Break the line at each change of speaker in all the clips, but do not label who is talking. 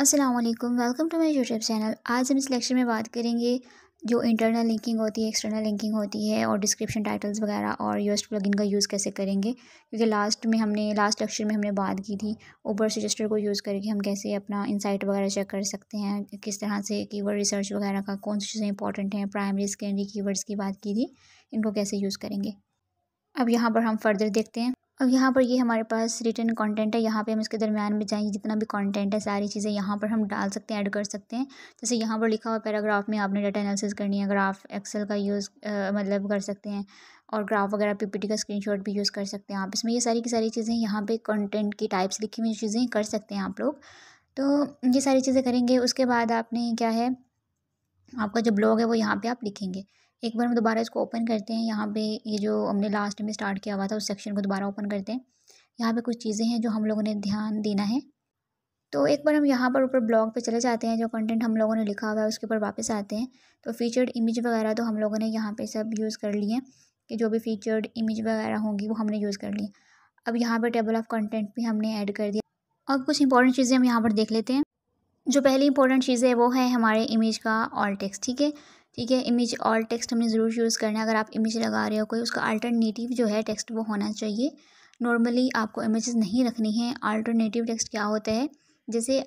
Aslam welcome to my YouTube channel आज हम इस लेक्चर में बात करेंगे जो इंटरनल लिंकिंग होती है एक्सटर्नल लिंकिंग होती है और डिस्क्रिप्शन टाइटल्स वगैरह और यूएस प्लगइन का यूज़ कैसे करेंगे क्योंकि लास्ट में हमने लास्ट लेक्चर में हमने बात की थी ऊबर सजेस्टर को यूज़ करके हम कैसे अपना इनसाइट वगैरह चेक कर सकते हैं किस तरह से कीवर्ड रिसर्च वगैरह का कौन सी चीज़ें इंपॉर्टेंट हैं प्राइमरी सेकेंडरी कीवर्ड्स की बात की थी इनको कैसे यूज़ करेंगे अब यहाँ पर हम फर्दर देखते हैं अब यहाँ पर ये हमारे पास रिटर्न कंटेंट है यहाँ पे हम इसके दरमियान में जाएंगे जितना भी कंटेंट है सारी चीज़ें यहाँ पर हम डाल सकते हैं ऐड कर सकते हैं जैसे यहाँ पर लिखा हुआ पैराग्राफ में आपने डाटा एनालिसिस करनी है ग्राफ एक्सेल का यूज़ मतलब कर सकते हैं और ग्राफ वगैरह पीपीटी का स्क्रीनशॉट भी यूज़ कर सकते हैं आप इसमें ये सारी की सारी चीज़ें यहाँ पर कॉन्टेंट की टाइप्स लिखी हुई चीज़ें कर सकते हैं आप लोग तो ये सारी चीज़ें करेंगे उसके बाद आपने क्या है आपका जो ब्लॉग है वो यहाँ पर आप लिखेंगे एक बार हम दोबारा इसको ओपन करते हैं यहाँ पे ये जो हमने लास्ट में स्टार्ट किया हुआ था उस सेक्शन को दोबारा ओपन करते हैं यहाँ पे कुछ चीज़ें हैं जो हम लोगों ने ध्यान देना है तो एक बार हम यहाँ पर ऊपर ब्लॉग पे चले जाते हैं जो कंटेंट हम लोगों ने लिखा हुआ है उसके ऊपर वापस आते हैं तो फीचर्ड इमेज वगैरह तो हम लोगों ने यहाँ पर सब यूज़ कर लिए हैं कि जो भी फीचर्ड इमेज वगैरह होंगी वो हमने यूज़ कर ली अब यहाँ पर टेबल ऑफ़ कंटेंट भी हमने ऐड कर दिया अब कुछ इंपॉर्टेंट चीज़ें हम यहाँ पर देख लेते हैं जो पहली इंपॉर्टेंट चीज़ है वो है हमारे इमेज का ऑल टेक्स्ट ठीक है ठीक है इमेज और टेक्स्ट हमने ज़रूर यूज़ करना है अगर आप इमेज लगा रहे हो कोई उसका अल्टरनेटिव जो है टेक्स्ट वो होना चाहिए नॉर्मली आपको इमेजेस नहीं रखनी है अल्टरनेटिव टेक्स्ट क्या होता है जैसे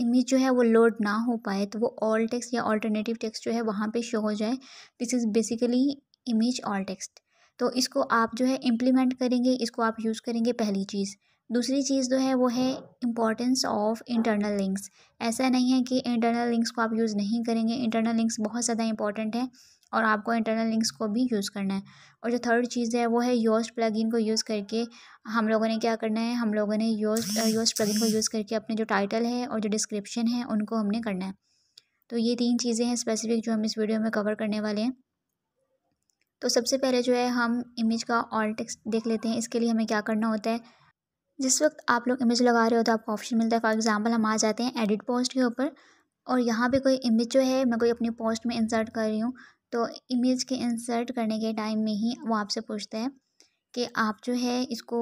इमेज जो है वो लोड ना हो पाए तो वो ऑल टेक्स्ट या ऑल्टरनेटिव टेक्स्ट जो है वहाँ पे शो हो जाए this is basically image alt text तो इसको आप जो है इम्प्लीमेंट करेंगे इसको आप यूज़ करेंगे पहली चीज़ दूसरी चीज़ जो है वो है इम्पॉर्टेंस ऑफ इंटरनल लिंक्स ऐसा नहीं है कि इंटरनल लिंक्स को आप यूज़ नहीं करेंगे इंटरनल लिंक्स बहुत ज़्यादा इंपॉर्टेंट है और आपको इंटरनल लिंक्स को भी यूज़ करना है और जो थर्ड चीज़ है वो है योस्ट प्लगइन को यूज़ करके हम लोगों ने क्या करना है हम लोगों ने योस्ट योस्ट प्लगइन को यूज़ करके अपने जो टाइटल है और जो डिस्क्रिप्शन है उनको हमने करना है तो ये तीन चीज़ें हैं स्पेसिफिक जो हम इस वीडियो में कवर करने वाले हैं तो सबसे पहले जो है हम इमेज का ऑल टेक्स्ट देख लेते हैं इसके लिए हमें क्या करना होता है जिस वक्त आप लोग इमेज लगा रहे हो तो आपको ऑप्शन मिलता है फॉर एग्जांपल हम आ जाते हैं एडिट पोस्ट के ऊपर और यहाँ पे कोई इमेज जो है मैं कोई अपनी पोस्ट में इंसर्ट कर रही हूँ तो इमेज के इंसर्ट करने के टाइम में ही वो आपसे पूछता है कि आप जो है इसको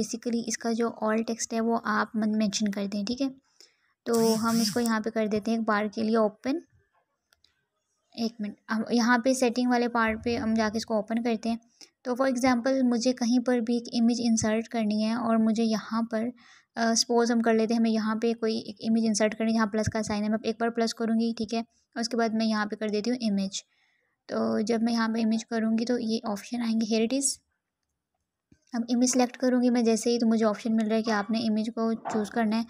बेसिकली इसका जो ऑल टेक्स्ट है वो आप मन मेंशन कर दें ठीक है तो हम इसको यहाँ पर कर देते हैं एक बार के लिए ओपन एक मिनट अब यहाँ पे सेटिंग वाले पार्ट पे हम जाके इसको ओपन करते हैं तो फॉर एग्ज़ाम्पल मुझे कहीं पर भी एक इमेज इंसर्ट करनी है और मुझे यहाँ पर सपोज़ हम कर लेते हैं हमें यहाँ पे कोई एक इमेज इंसर्ट करनी है यहाँ प्लस का साइन है मैं एक बार प्लस करूँगी ठीक है उसके बाद मैं यहाँ पे कर देती हूँ इमेज तो जब मैं यहाँ पे इमेज करूँगी तो ये ऑप्शन आएंगे हेयर इट इज़ अब इमेज सेलेक्ट करूँगी मैं जैसे ही तो मुझे ऑप्शन मिल रहा है कि आपने इमेज को चूज़ करना है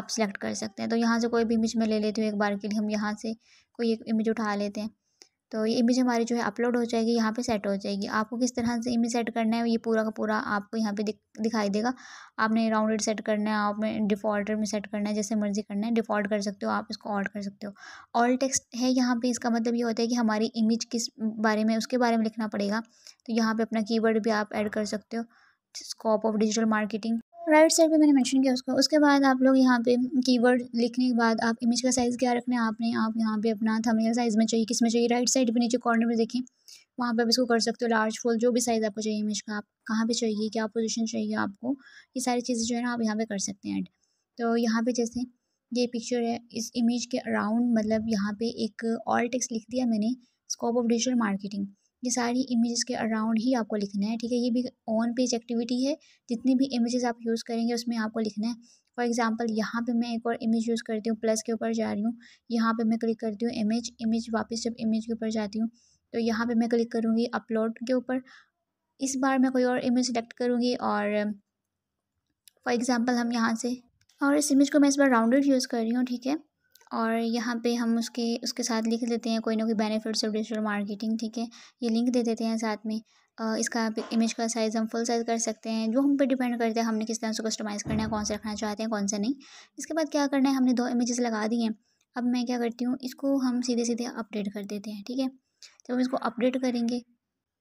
आप सिलेक्ट कर सकते हैं तो यहाँ से कोई भी इमेज मैं ले लेती हूँ एक बार के लिए हम यहाँ से कोई एक इमेज उठा लेते हैं तो ये इमेज हमारी जो है अपलोड हो जाएगी यहाँ पे सेट हो जाएगी आपको किस तरह से इमेज सेट करना है ये पूरा का पूरा आपको यहाँ पे दिख दिखाई देगा आपने राउंडेड सेट करना है आपने डिफ़ॉल्टर में सेट करना है जैसे मर्जी करना है डिफ़ॉल्ट कर सकते हो आप इसको ऑल्ट कर सकते हो ऑल टेक्स्ट है यहाँ पे इसका मतलब ये होता है कि हमारी इमेज किस बारे में उसके बारे में लिखना पड़ेगा तो यहाँ पर अपना की भी आप ऐड कर सकते हो scope of digital marketing right side पे मैंने मेंशन किया उसको उसके बाद आप लोग यहाँ पे कीवर्ड लिखने के बाद आप इमेज का साइज़ क्या रखना है आपने आप यहाँ पे अपना थंबनेल साइज़ में चाहिए किस में चाहिए राइट साइड पे नीचे कॉर्नर में देखें वहाँ पे आप इसको कर सकते हो लार्ज फुल जो भी साइज़ आपको चाहिए इमेज का आप कहाँ पर चाहिए क्या पोजिशन चाहिए आपको ये सारी चीज़ें जो है ना आप यहाँ पर कर सकते हैं ऐड तो यहाँ पर जैसे ये पिक्चर है इस इमेज के अराउंड मतलब यहाँ पर एक ऑल टेक्स लिख दिया मैंने स्कोप ऑफ डिजिटल मार्केटिंग ये सारी इमेजेस के अराउंड ही आपको लिखना है ठीक है ये भी ऑन पेज एक्टिविटी है जितनी भी इमेजेस आप यूज़ करेंगे उसमें आपको लिखना है फॉर एग्जांपल यहाँ पे मैं एक और इमेज यूज़ करती हूँ प्लस के ऊपर जा रही हूँ यहाँ पे मैं क्लिक करती हूँ इमेज इमेज वापस जब इमेज के ऊपर जाती हूँ तो यहाँ पर मैं क्लिक करूँगी अपलोड के ऊपर इस बार मैं कोई और इमेज सेलेक्ट करूँगी और फॉर एग्ज़ाम्पल हम यहाँ से और इस इमेज को मैं इस बार राउंडेड यूज़ कर रही हूँ ठीक है और यहाँ पे हम उसके उसके साथ लिख देते हैं कोई ना कोई बेनिफिट्स ऑफ डिजिटल मार्केटिंग ठीक है ये लिंक दे देते हैं साथ में इसका इमेज का साइज़ हम फुल साइज़ कर सकते हैं जो हम पे डिपेंड करते हैं हमने किस तरह से कस्टमाइज़ करना है कौन सा रखना चाहते हैं कौन सा नहीं इसके बाद क्या करना है हमने दो इमेजेस लगा दी हैं अब मैं क्या करती हूँ इसको हम सीधे सीधे अपडेट कर देते हैं ठीक है जब हम इसको अपडेट करेंगे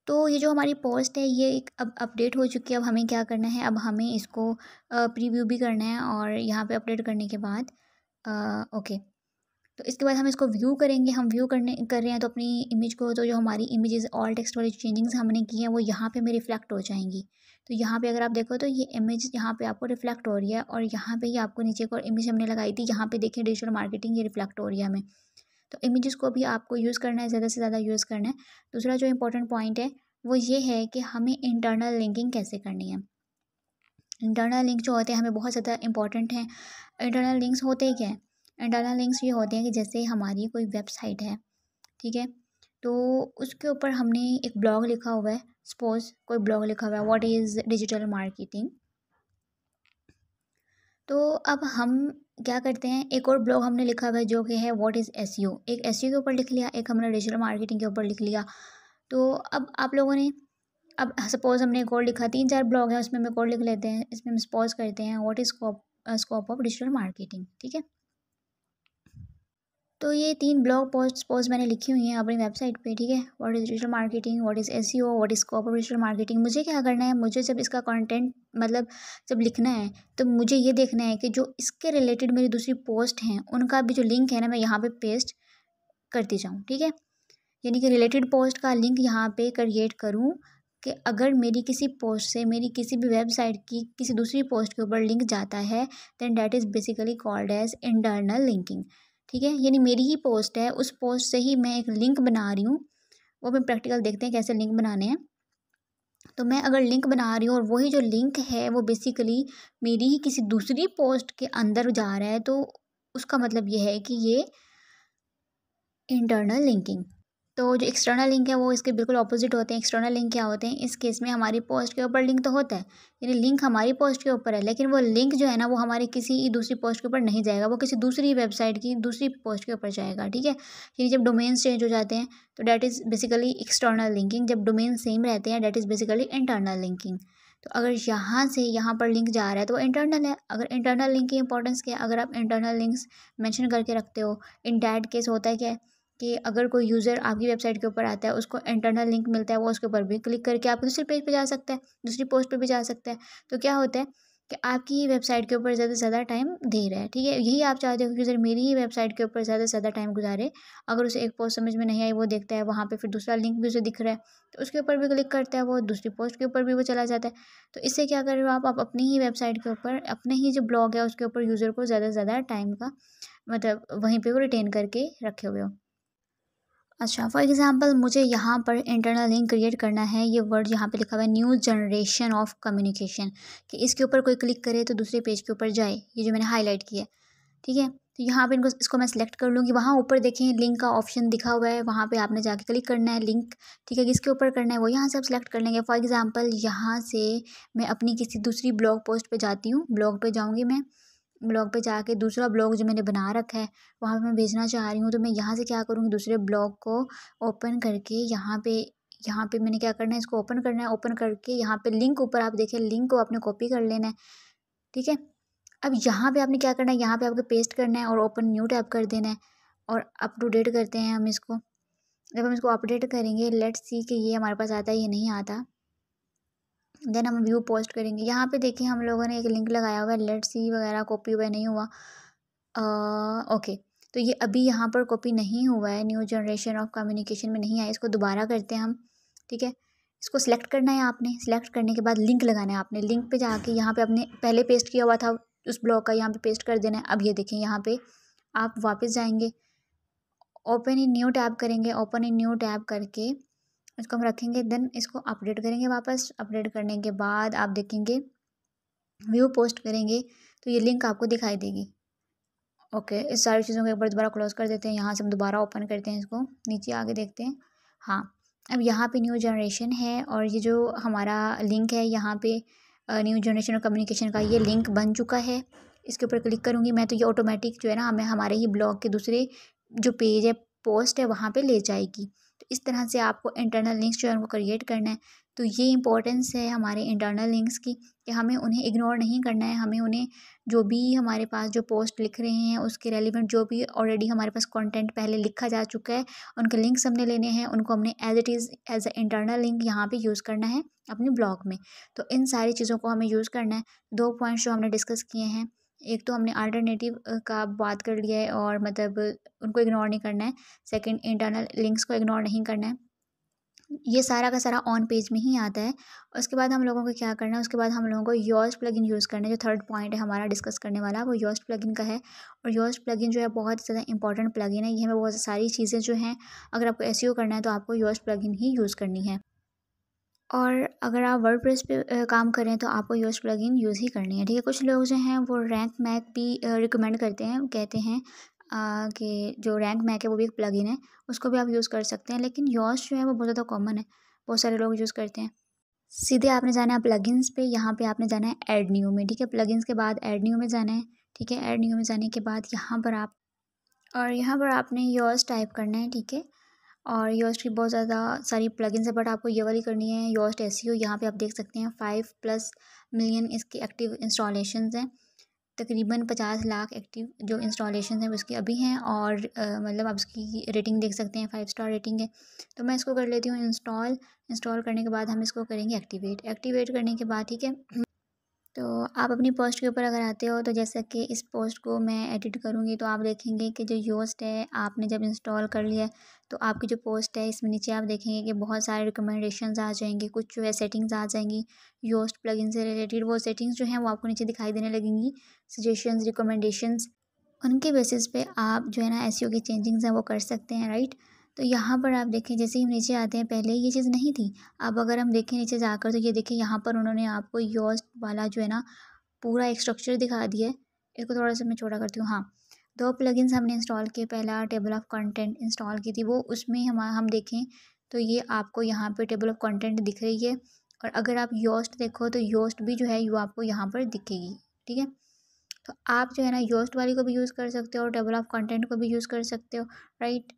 तो ये जो हमारी पोस्ट है ये एक अब अपडेट हो चुकी है अब हमें क्या करना है अब हमें इसको प्रीव्यू भी करना है और यहाँ पे अपडेट करने के बाद ओके तो इसके बाद हम इसको व्यू करेंगे हम व्यू करने कर रहे हैं तो अपनी इमेज को तो जो हमारी इमेजेस ऑल टेक्स्ट वाली चेंजिंग्स हमने की हैं वो यहाँ पे मेरी रिफ्लेक्ट हो जाएंगी तो यहाँ पे अगर आप देखो तो ये इमेज यहाँ पे आपको रिफ्लेक्ट हो रही है और यहाँ पे ही आपको नीचे को इमेज हमने लगाई थी यहाँ पे देखिए डिजिटल मार्केटिंग ये रिफ्लेक्ट हो रही है हमें तो इमेज़ को भी आपको यूज़ करना है ज़्यादा से ज़्यादा यूज़ करना है दूसरा जो इंपॉर्टेंट पॉइंट है वो ये है कि हमें इंटरनल लिंकिंग कैसे करनी है इंटरनल लिंक जो होते हैं हमें बहुत ज़्यादा इंपॉर्टेंट हैं इंटरनल लिंक्स होते क्या हैं इंटरनल लिंक्स ये होते हैं कि जैसे हमारी कोई वेबसाइट है ठीक है तो उसके ऊपर हमने एक ब्लॉग लिखा हुआ है सपोज कोई ब्लॉग लिखा हुआ है व्हाट इज़ डिजिटल मार्केटिंग तो अब हम क्या करते हैं एक और ब्लॉग हमने लिखा हुआ है जो कि है व्हाट इज़ एस एक एस e के ऊपर लिख लिया एक हमने डिजिटल मार्केटिंग के ऊपर लिख लिया तो अब आप लोगों ने अब सपोज़ हमने एक और लिखा तीन चार ब्लॉग है उसमें हम एक और लिख लेते हैं इसमें हम स्पोज करते हैं what is scope scope of digital marketing ठीक है तो ये तीन ब्लॉग पोस्ट पोस्ट मैंने लिखी हुई हैं अपनी वेबसाइट पे ठीक है what is digital marketing what is S what is copper digital marketing मुझे क्या करना है मुझे जब इसका कंटेंट मतलब जब लिखना है तो मुझे ये देखना है कि जो इसके रिलेटेड मेरी दूसरी पोस्ट हैं उनका भी जो लिंक है ना मैं यहाँ पर पे पेस्ट करती जाऊँ ठीक है यानी कि रिलेटेड पोस्ट का लिंक यहाँ पर क्रिएट करूँ कि अगर मेरी किसी पोस्ट से मेरी किसी भी वेबसाइट की किसी दूसरी पोस्ट के ऊपर लिंक जाता है then that is basically called as internal linking ठीक है यानी मेरी ही पोस्ट है उस पोस्ट से ही मैं एक लिंक बना रही हूँ वो मैं प्रैक्टिकल देखते हैं कैसे लिंक बनाने हैं तो मैं अगर लिंक बना रही हूँ और वही जो लिंक है वो बेसिकली मेरी ही किसी दूसरी पोस्ट के अंदर जा रहा है तो उसका मतलब ये है कि ये इंटरनल लिंकिंग तो जो एक्सटर्नल लिंक है वो इसके बिल्कुल अपोजिट होते हैं एक्सटर्नल लिंक क्या होते हैं इस केस में हमारी पोस्ट के ऊपर लिंक तो होता है यानी लिंक हमारी पोस्ट के ऊपर है लेकिन वो लिंक जो है ना वो हमारी किसी दूसरी पोस्ट के ऊपर नहीं जाएगा वो किसी दूसरी वेबसाइट की दूसरी पोस्ट के ऊपर जाएगा ठीक है यानी जब डोमेन्स चेंज हो जाते हैं तो that is basically external linking जब डोमेन सेम रहते हैं that is basically internal linking तो अगर यहाँ से यहाँ पर लिंक जा रहा है तो वो इंटरनल है अगर इंटरनल लिंक की इंपॉर्टेंस क्या है अगर आप इंटरनल लिंक्स मेंशन करके रखते हो इन डैट केस होता है क्या है कि अगर कोई यूज़र आपकी वेबसाइट के ऊपर आता है उसको इंटरनल लिंक मिलता है वो उसके ऊपर भी क्लिक करके आप दूसरे पेज पे जा सकते हैं दूसरी पोस्ट पे भी जा सकते हैं तो क्या होता है कि आपकी वेबसाइट के ऊपर ज़्यादा से ज़्यादा टाइम दे रहा है ठीक है यही आप चाहते हो कि यूज़र मेरी ही वेबसाइट के ऊपर ज़्यादा से ज़्यादा टाइम गुजारे अगर उसे एक पोस्ट समझ में नहीं आई वो देखता है वहाँ पर फिर दूसरा लिंक भी उसे दिख रहा है तो उसके ऊपर भी क्लिक करता है वो दूसरी पोस्ट के ऊपर भी वो चला जाता है तो इससे क्या कर रहे हो आप अपनी ही वेबसाइट के ऊपर अपने ही जो ब्लॉग है उसके ऊपर यूज़र को ज़्यादा से ज़्यादा टाइम का मतलब वहीं पर वो रिटेन करके रखे हुए हो अच्छा फॉर एग्ज़ाम्पल मुझे यहाँ पर इंटरनल लिंक क्रिएट करना है ये वर्ड यहाँ पे लिखा हुआ है न्यू जनरेशन ऑफ कम्युनिकेशन कि इसके ऊपर कोई क्लिक करे तो दूसरे पेज के ऊपर जाए ये जो मैंने हाईलाइट किया है ठीक है तो यहाँ पे इनको इसको मैं सिलेक्ट कर लूँगी वहाँ ऊपर देखें लिंक का ऑप्शन दिखा हुआ है वहाँ पे आपने जाके क्लिक करना है लिंक ठीक है किसके ऊपर करना है वो यहाँ से आप सिलेक्ट कर लेंगे फॉर एग्ज़ाम्पल यहाँ से मैं अपनी किसी दूसरी ब्लॉग पोस्ट पे जाती हूँ ब्लॉग पे जाऊँगी मैं ब्लॉग पे जाके दूसरा ब्लॉग जो मैंने बना रखा है वहाँ पे मैं भेजना चाह रही हूँ तो मैं यहाँ से क्या करूँगी दूसरे ब्लॉग को ओपन करके यहाँ पे यहाँ पे मैंने क्या करना है इसको ओपन करना है ओपन करके यहाँ पे लिंक ऊपर आप देखें लिंक को आपने कॉपी कर लेना है ठीक है अब यहाँ पर आपने क्या करना है यहाँ पे आपको पेस्ट करना है और ओपन न्यू टैप कर देना है और अप टू डेट करते हैं हम इसको जब हम इसको अपडेट करेंगे लेट्स सी कि ये हमारे पास आता है ये नहीं आता देन हम व्यू पोस्ट करेंगे यहाँ पे देखिए हम लोगों ने एक लिंक लगाया हुआ है लेट सी वगैरह कॉपी हुआ नहीं हुआ ओके तो ये अभी यहाँ पर कॉपी नहीं हुआ है न्यू जनरेशन ऑफ कम्युनिकेशन में नहीं आया इसको दोबारा करते हैं हम ठीक है इसको सिलेक्ट करना है आपने सेलेक्ट करने के बाद लिंक लगाना है आपने लिंक पे जाके यहाँ पे आपने पहले पेस्ट किया हुआ था उस ब्लॉग का यहाँ पे पेस्ट कर देना है अब ये देखें यहाँ पे आप वापस जाएंगे ओपन इन न्यू टैब करेंगे ओपन इन न्यू टैब करके उसको हम रखेंगे देन इसको अपडेट करेंगे वापस अपडेट करने के बाद आप देखेंगे व्यू पोस्ट करेंगे तो ये लिंक आपको दिखाई देगी ओके इस सारी चीज़ों को एक बार दोबारा क्लोज कर देते हैं यहाँ से हम दोबारा ओपन करते हैं इसको नीचे आगे देखते हैं हाँ अब यहाँ पे न्यू जनरेशन है और ये जो हमारा लिंक है यहाँ पे न्यू जनरेशन और कम्युनिकेशन का ये लिंक बन चुका है इसके ऊपर क्लिक करूँगी मैं तो ये ऑटोमेटिक जो है ना हमें हमारे ही ब्लॉग के दूसरे जो पेज है पोस्ट है वहाँ पर ले जाएगी तो इस तरह से आपको इंटरनल लिंक्स जो है उनको क्रिएट करना है तो ये इंपॉर्टेंस है हमारे इंटरनल लिंक्स की कि हमें उन्हें इग्नोर नहीं करना है हमें उन्हें जो भी हमारे पास जो पोस्ट लिख रहे हैं उसके रेलिवेंट जो भी ऑलरेडी हमारे पास कंटेंट पहले लिखा जा चुका है उनके लिंक्स हमने लेने हैं उनको हमने as it is as a internal link यहाँ पे यूज़ करना है अपने ब्लॉग में तो इन सारी चीज़ों को हमें यूज़ करना है दो पॉइंट्स जो हमने डिस्कस किए हैं एक तो हमने अल्टरनेटिव का बात कर लिया है और मतलब उनको इग्नोर नहीं करना है सेकंड इंटरनल लिंक्स को इग्नोर नहीं करना है ये सारा का सारा ऑन पेज में ही आता है उसके बाद हम लोगों को क्या करना है उसके बाद हम लोगों को योस्ट प्लगइन यूज़ करना है जो थर्ड पॉइंट है हमारा डिस्कस करने वाला वो योस्ट प्लगइन का है और योस्ट प्लगइन जो है बहुत ज़्यादा इंपॉर्टेंट प्लगइन है ये हमें बहुत सारी चीज़ें जो हैं अगर आपको एस e करना है तो आपको योस्ट प्लगइन ही यूज़ करनी है और अगर आप वर्ड प्रेस पे काम कर रहे हैं तो आपको योast प्लगइन यूज़ ही करनी है ठीक है कुछ लोग जो हैं वो रैंक मैक भी रिकमेंड करते हैं कहते हैं कि जो रैंक मैक है वो भी एक प्लगइन है उसको भी आप यूज़ कर सकते हैं लेकिन योस्ट जो है वो बहुत ज़्यादा कॉमन है बहुत सारे लोग यूज़ करते हैं सीधे आपने जाना है प्लगइन्स पे यहाँ पे आपने जाना है एड न्यू में ठीक है प्लगइन्स के बाद एड न्यू में जाना है ठीक है एड न्यू में जाने के बाद यहाँ पर आप और यहाँ पर आपने योर्स टाइप करना है ठीक है और योस्ट की बहुत ज़्यादा सारी प्लगइन्स है बट आपको ये वाली करनी है योस्ट एस यू यहाँ पर आप देख सकते हैं फाइव प्लस मिलियन इसकी एक्टिव इंस्टॉलेशन हैं तकरीबन पचास लाख एक्टिव जो इंस्टॉलेशन हैं उसकी अभी हैं और मतलब आप उसकी रेटिंग देख सकते हैं फाइव स्टार रेटिंग है तो मैं इसको कर लेती हूँ इंस्टॉल इंस्टॉल करने के बाद हम इसको करेंगे एक्टिवेट एक्टिवेट करने के बाद ठीक है तो आप अपनी पोस्ट के ऊपर अगर आते हो तो जैसा कि इस पोस्ट को मैं एडिट करूँगी तो आप देखेंगे कि जो योस्ट है आपने जब इंस्टॉल कर लिया तो आपकी जो पोस्ट है इसमें नीचे आप देखेंगे कि बहुत सारे रिकमेंडेशन आ जाएंगे कुछ जो है सेटिंग्स आ जाएंगी योस्ट प्लगइन से रिलेटेड वो सेटिंग्स जो हैं वो आपको नीचे दिखाई देने लगेंगी सजेशन रिकमेंडेशन उनके बेसिस पे आप जो है ना एस e की चेंजिंग्स हैं वो कर सकते हैं राइट तो यहाँ पर आप देखें जैसे ही हम नीचे आते हैं पहले ये चीज़ नहीं थी अब अगर हम देखें नीचे जाकर तो ये देखें यहाँ पर उन्होंने आपको योस्ट वाला जो है ना पूरा एक स्ट्रक्चर दिखा दिया है इसको थोड़ा सा मैं छोटा करती हूँ हाँ दो प्लगइन्स हमने इंस्टॉल किए पहला टेबल ऑफ कंटेंट इंस्टॉल की थी वो उसमें हम हम देखें तो ये आपको यहाँ पे टेबल ऑफ कंटेंट दिख रही है और अगर आप योस्ट देखो तो योस्ट भी जो है वो आपको यहाँ पर दिखेगी ठीक है तो आप जो है ना योस्ट वाली को भी यूज़ कर सकते हो और टेबल ऑफ कंटेंट को भी यूज़ कर सकते हो राइट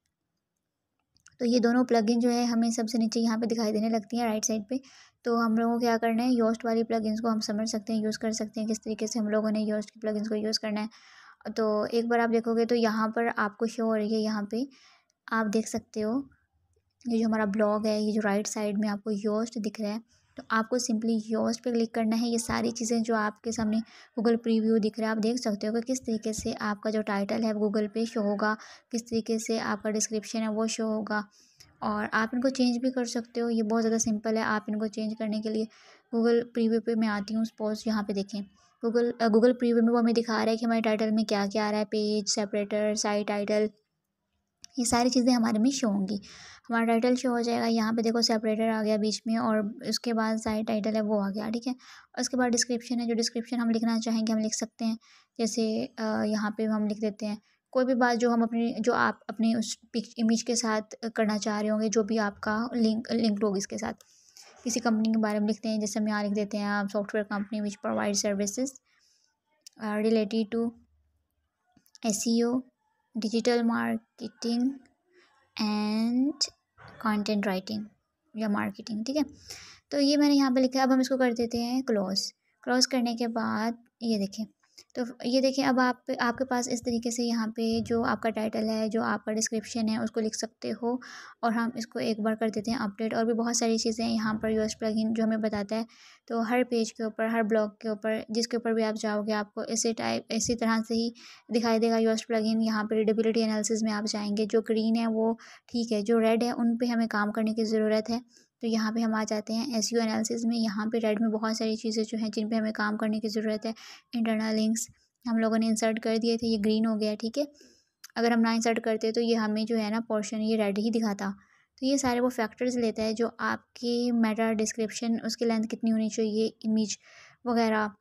तो ये दोनों प्लगइन जो है हमें सबसे नीचे यहाँ पे दिखाई देने लगती हैं राइट साइड पे तो हम लोगों को क्या करना है योस्ट वाली प्लगइन्स को हम समझ सकते हैं यूज़ कर सकते हैं किस तरीके से हम लोगों ने योस्ट की प्लगइन्स को यूज़ करना है तो एक बार आप देखोगे तो यहाँ पर आपको शो हो रही है यहाँ पर आप देख सकते हो ये जो हमारा ब्लॉग है ये जो राइट साइड में आपको योस्ट दिख रहा है तो आपको सिंपली योस्ट पे क्लिक करना है ये सारी चीज़ें जो आपके सामने गूगल प्रीव्यू दिख रहा है आप देख सकते हो कि किस तरीके से आपका जो टाइटल है गूगल पे शो होगा किस तरीके से आपका डिस्क्रिप्शन है वो शो होगा और आप इनको चेंज भी कर सकते हो ये बहुत ज़्यादा सिंपल है आप इनको चेंज करने के लिए गूगल प्रीव्यू पे मैं आती हूँ सपोज यहाँ पे देखें गूगल गूगल प्रीव्यू में वो हमें दिखा रहा है कि हमारे टाइटल में क्या क्या आ रहा है पेज सेपरेटर साइट टाइटल ये सारी चीज़ें हमारे में शो होंगी हमारा टाइटल शो हो जाएगा यहाँ पे देखो सेपरेटर आ गया बीच में और उसके बाद साइड टाइटल है वो आ गया ठीक है उसके बाद डिस्क्रिप्शन है जो डिस्क्रिप्शन हम लिखना चाहेंगे हम लिख सकते हैं जैसे यहाँ पे हम लिख देते हैं कोई भी बात जो हम अपनी जो आप अपने उस पिक इमेज के साथ करना चाह रहे होंगे जो भी आपका लिंक लिंक लोग इसके साथ किसी कंपनी के बारे में लिखते हैं जैसे हम यहाँ लिख देते हैं आप software company which provide services related to as digital marketing and content writing या मार्केटिंग ठीक है तो ये मैंने यहाँ पे लिखा है अब हम इसको कर देते हैं क्लोज क्लोज करने के बाद ये देखें तो ये देखिए अब आप आपके पास इस तरीके से यहाँ पे जो आपका टाइटल है जो आपका डिस्क्रिप्शन है उसको लिख सकते हो और हम इसको एक बार कर देते हैं अपडेट और भी बहुत सारी चीज़ें यहाँ पर यूएस प्लगइन जो हमें बताता है तो हर पेज के ऊपर हर ब्लॉग के ऊपर जिसके ऊपर भी आप जाओगे आपको इसी टाइप इसी तरह से ही दिखाई देगा यूएस प्लगइन यहाँ पर रिडेबिलिटी एनालिसिस में आप जाएंगे जो ग्रीन है वो ठीक है जो रेड है उन पर हमें काम करने की ज़रूरत है तो यहाँ पे हम आ जाते हैं एस यू एनालिसिस में यहाँ पे रेड में बहुत सारी चीज़ें जो हैं जिन पे हमें काम करने की ज़रूरत है इंटरनल लिंक्स हम लोगों ने इंसर्ट कर दिए थे ये ग्रीन हो गया ठीक है अगर हम ना इंसर्ट करते तो ये हमें जो है ना पोर्शन ये रेड ही दिखाता तो ये सारे वो फैक्टर्स लेता है जो आपकी मेटा डिस्क्रिप्शन उसकी लेंथ कितनी होनी चाहिए इमेज वगैरह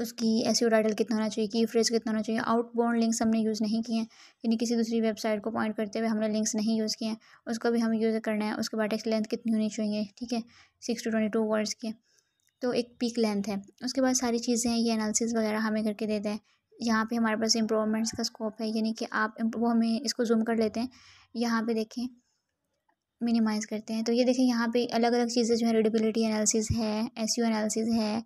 उसकी एस टाइटल कितना होना चाहिए की फ्रेज कितना होना चाहिए आउटबाउंड लिंक्स हमने यूज़ नहीं किए हैं यानी किसी दूसरी वेबसाइट को पॉइंट करते हुए हमने लिंक्स नहीं यूज़ किए हैं उसको भी हमें यूज़ करना है उसके बाद टेक्स्ट लेंथ कितनी होनी चाहिए ठीक है six to twenty two words के तो एक पीक लेंथ है उसके बाद सारी चीज़ें ये एनालिसिस वगैरह हमें करके देते हैं यहाँ पर हमारे पास इम्प्रूवमेंट्स का स्कोप है यानी कि आप वो हमें इसको जूम कर लेते हैं यहाँ पर देखें मिनिमाइज़ करते हैं तो ये देखें यहाँ पर अलग अलग चीज़ें जो है रेडिबिलिटी एनालिसिस है एस एनालिसिस है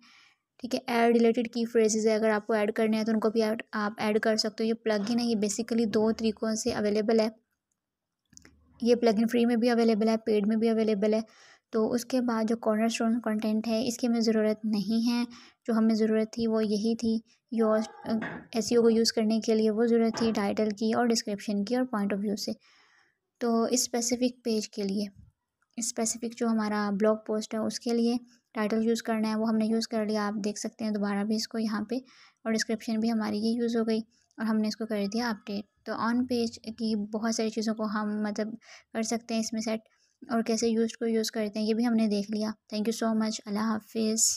ठीक है एड रिलेटेड की फ्रेजेज है अगर आपको ऐड करने हैं तो उनको भी आप ऐड कर सकते हो ये प्लग इन है ये बेसिकली दो तरीक़ों से अवेलेबल है ये प्लग इन फ्री में भी अवेलेबल है पेड में भी अवेलेबल है तो उसके बाद जो कॉर्नर स्टोन कॉन्टेंट है इसकी हमें ज़रूरत नहीं है जो हमें ज़रूरत थी वो यही थी योर एस uh, e को यूज़ करने के लिए वो ज़रूरत थी टाइटल की और डिस्क्रिप्शन की और पॉइंट ऑफ व्यू से तो इस स्पेसिफ़िक पेज के लिए स्पेसिफ़िक जो हमारा ब्लॉग पोस्ट है उसके लिए टाइटल यूज़ करना है वो हमने यूज़ कर लिया आप देख सकते हैं दोबारा भी इसको यहाँ पे और डिस्क्रिप्शन भी हमारी ये यूज़ हो गई और हमने इसको कर दिया अपडेट तो ऑन पेज की बहुत सारी चीज़ों को हम मतलब कर सकते हैं इसमें सेट और कैसे यूज को यूज़ करते हैं ये भी हमने देख लिया थैंक यू सो मच अल्लाह हाफिज़